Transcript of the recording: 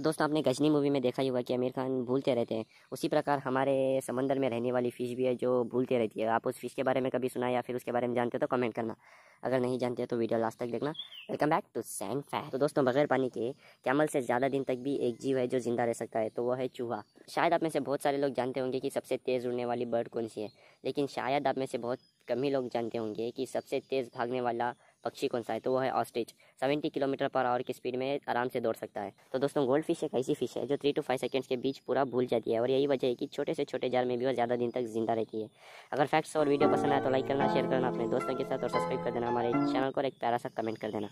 तो दोस्तों आपने गजनी मूवी में देखा ही होगा कि आमिर खान भूलते रहते हैं उसी प्रकार हमारे समंदर में रहने वाली फ़िश भी है जो भूलते रहती है आप उस फिश के बारे में कभी सुना या फिर उसके बारे में जानते हो तो कमेंट करना अगर नहीं जानते तो वीडियो लास्ट तक देखना वेलकम बैक टू सैन फैन तो दोस्तों बगैर पानी के कैमल से ज़्यादा दिन तक भी एक जीव है जो ज़िंदा रह सकता है तो वह है चूहा शायद आप में से बहुत सारे लोग जानते होंगे कि सबसे तेज़ उड़ने वाली बर्ड कौन सी है लेकिन शायद आप में से बहुत कम ही लोग जानते होंगे कि सबसे तेज़ भागने वाला पक्षी कौन सा है तो वो है ostrich seventy kilometre per hour की स्पीड में आराम से दौड़ सकता है तो दोस्तों गोल्ड फिश एक ऐसी फिश है जो थ्री टू फाइव सेकेंड्स के बीच पूरा भूल जाती है और यही वजह है कि छोटे से छोटे जार में भी और ज़्यादा दिन तक जिंदा रहती है अगर फैक्ट्स और वीडियो पसंद आए तो लाइक करना शेयर करना अपने दोस्तों के साथ और सब्सक्राइब कर देना हमारे चैनल को एक प्यारा सा कमेंट कर देना